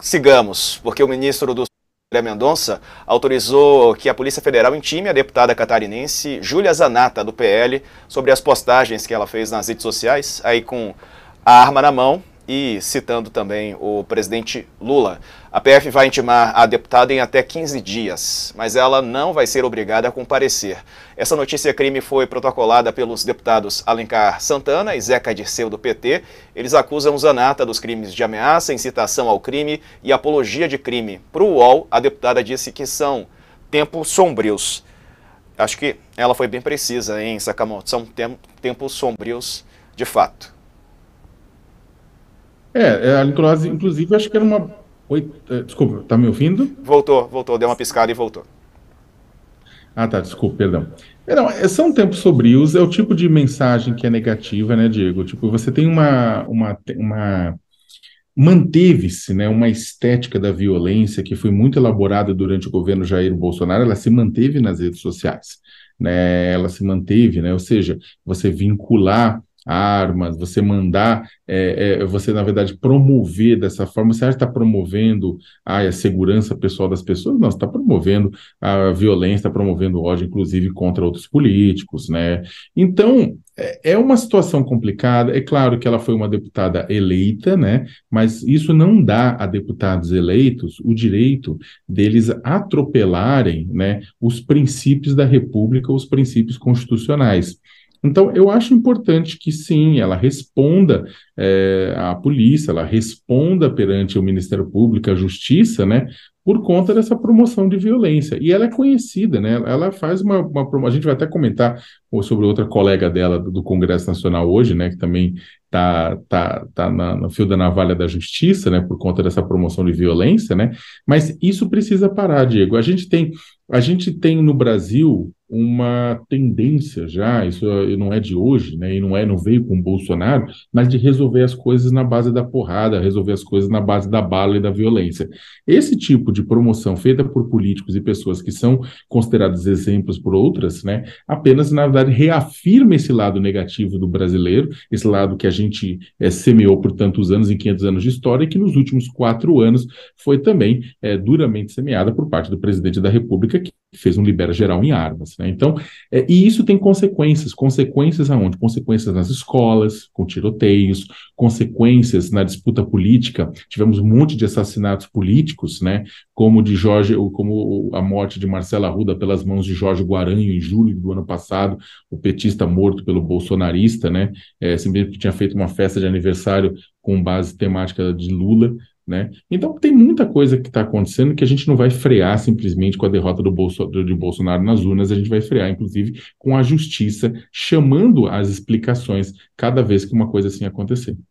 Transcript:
sigamos, porque o ministro do André Mendonça autorizou que a Polícia Federal intime a deputada catarinense Júlia Zanata, do PL, sobre as postagens que ela fez nas redes sociais, aí com a arma na mão, e citando também o presidente Lula. A PF vai intimar a deputada em até 15 dias, mas ela não vai ser obrigada a comparecer. Essa notícia crime foi protocolada pelos deputados Alencar Santana e Zeca Dirceu do PT. Eles acusam Zanata dos crimes de ameaça, incitação ao crime e apologia de crime. Para o UOL, a deputada disse que são tempos sombrios. Acho que ela foi bem precisa, hein, Sakamoto? São tempos sombrios de fato. É, é, a lignose, inclusive, acho que era uma. É, desculpa, tá me ouvindo? Voltou, voltou, deu uma piscada e voltou. Ah, tá, desculpa, perdão. Não, é, são tempos sobrios, é o tipo de mensagem que é negativa, né, Diego? Tipo, você tem uma. uma, uma Manteve-se né, uma estética da violência que foi muito elaborada durante o governo Jair Bolsonaro, ela se manteve nas redes sociais. Né, ela se manteve, né? Ou seja, você vincular armas, você mandar, é, é, você na verdade promover dessa forma, você está promovendo a segurança pessoal das pessoas? Não, está promovendo a violência, está promovendo ódio, inclusive contra outros políticos, né? Então é, é uma situação complicada. É claro que ela foi uma deputada eleita, né? Mas isso não dá a deputados eleitos o direito deles atropelarem, né, os princípios da República, os princípios constitucionais. Então, eu acho importante que sim, ela responda é, à polícia, ela responda perante o Ministério Público, a Justiça, né? Por conta dessa promoção de violência. E ela é conhecida, né? Ela faz uma. uma a gente vai até comentar sobre outra colega dela do Congresso Nacional hoje, né? Que também tá, tá, tá no fio da navalha da justiça, né? Por conta dessa promoção de violência, né? Mas isso precisa parar, Diego. A gente tem, a gente tem no Brasil uma tendência já, isso é, não é de hoje, né, e não é, não veio com o Bolsonaro, mas de resolver as coisas na base da porrada, resolver as coisas na base da bala e da violência. Esse tipo de promoção feita por políticos e pessoas que são considerados exemplos por outras, né, apenas na verdade reafirma esse lado negativo do brasileiro, esse lado que a gente é, semeou por tantos anos, em 500 anos de história, e que nos últimos quatro anos foi também é, duramente semeada por parte do presidente da República, que fez um libera geral em armas. Né? Então, é, e isso tem consequências. Consequências aonde? Consequências nas escolas, com tiroteios, consequências na disputa política. Tivemos um monte de assassinatos políticos, né? Como de Jorge, como a morte de Marcela Arruda pelas mãos de Jorge Guaranho em julho do ano passado, o petista morto pelo bolsonarista, né? É, simplesmente tinha feito uma festa de aniversário com base temática de Lula, né? Então, tem muita coisa que está acontecendo que a gente não vai frear simplesmente com a derrota do, Bolso, do, de Bolsonaro nas urnas, a gente vai frear, inclusive, com a justiça chamando as explicações cada vez que uma coisa assim acontecer.